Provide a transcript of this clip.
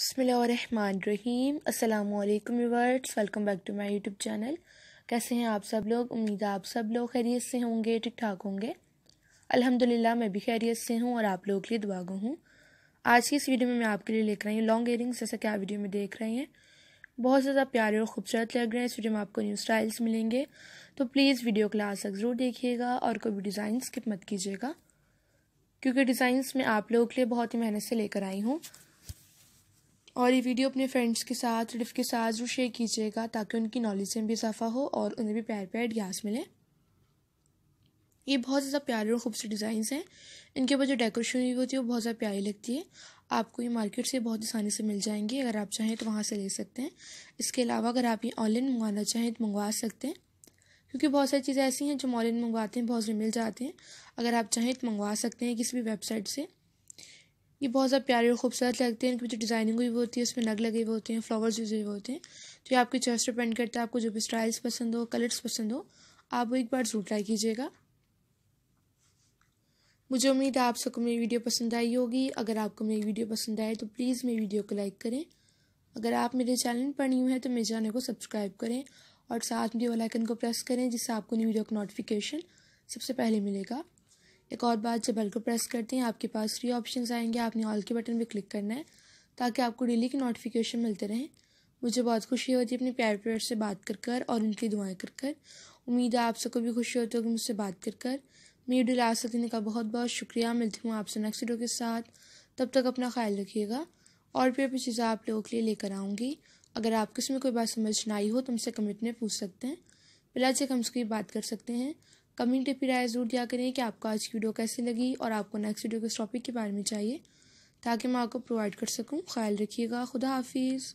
बसमीम अल्लाम viewers welcome back to my YouTube channel कैसे हैं आप सब लोग उम्मीद है आप सब लोग खैरियत से होंगे ठीक ठाक होंगे अल्हम्दुलिल्लाह मैं भी खैरियत से हूँ और आप लोगों के लिए दुआ हूँ आज की इस वीडियो में मैं आपके लिए लेकर आई हूँ लॉन्ग एयरिंग्स जैसा कि आप वीडियो में देख रहे हैं बहुत ज़्यादा प्यारे और खूबसूरत लग रहे हैं इस वीडियो में आपको न्यू स्टाइल्स मिलेंगे तो प्लीज़ वीडियो क्लास तक ज़रूर देखिएगा और कोई भी डिज़ाइन स्किप मत कीजिएगा क्योंकि डिज़ाइंस मैं आप लोगों के लिए बहुत ही मेहनत से लेकर आई हूँ और ये वीडियो अपने फ्रेंड्स के साथ रिफ के साथ जरूर शेयर कीजिएगा ताकि उनकी नॉलेज में भी इजाफा हो और उन्हें भी प्यार प्यार गैस मिले ये बहुत ज़्यादा प्यारे और खूबसूरत डिज़ाइंस हैं इनके ऊपर जो डेकोरेशन हुई होती है वो बहुत ज़्यादा प्यारी लगती है आपको ये मार्केट से बहुत आसानी से मिल जाएंगी अगर आप चाहें तो वहाँ से ले सकते हैं इसके अलावा अगर आप ये ऑनलाइन मंगवाना चाहें तो मंगवा सकते हैं क्योंकि बहुत सारी चीज़ें ऐसी हैं जो हम ऑनलाइन मंगवाते हैं बहुत से मिल जाते हैं अगर आप चाहें तो मंगवा सकते हैं किसी भी वेबसाइट से ये बहुत ज़्यादा प्यारे और खूबसूरत लगते हैं इनकी पीछे डिज़ाइनिंग हुई हुई होती है उसमें नग लगे हुए होते हैं फ्लावर्स यूज हुए होते हैं तो ये आपके चॉइस डिपेंड करता है आपको जो भी स्टाइल्स पसंद हो कलर्स पसंद हो आप वो एक बार ज़रूर ट्राई कीजिएगा मुझे उम्मीद है आप सबको मेरी वीडियो पसंद आई होगी अगर आपको मेरी वीडियो पसंद आए तो प्लीज़ मेरी वीडियो को लाइक करें अगर आप मेरे चैनल पर न्यू हैं तो मेरे चैनल को सब्सक्राइब करें और साथ में वाला आइकन को प्रेस करें जिससे आपको न्यू वीडियो का नोटिफिकेशन सबसे पहले मिलेगा एक और बात जब बेल को प्रेस करते हैं आपके पास थ्री ऑप्शन आएंगे आपने ऑल के बटन पर क्लिक करना है ताकि आपको डेली के नोटिफिकेशन मिलते रहें मुझे बहुत खुशी होती है अपने प्यार प्यार से बात कर कर और उनकी दुआएं कर कर उम्मीद है आप सबको भी खुशी होती होगी मुझसे बात कर कर मेरी वीडियो लास्ट देने का बहुत बहुत शुक्रिया मिलती हूँ आपसे नेक्स्ट वीडियो के साथ तब तक अपना ख्याल रखिएगा और भी अपनी चीज़ें आप लोगों के लिए लेकर आऊँगी अगर आपको इसमें कोई बात समझ ना आई हो तो हमसे कमेंट में पूछ सकते हैं फिलहाल चेक हम उसकी बात कर सकते हैं कमेंट पर राय ज़रूर दिया करें कि आपको आज की वीडियो कैसी लगी और आपको नेक्स्ट वीडियो किस टॉपिक के बारे में चाहिए ताकि मैं आपको प्रोवाइड कर सकूँ ख्याल रखिएगा खुदा हाफिज़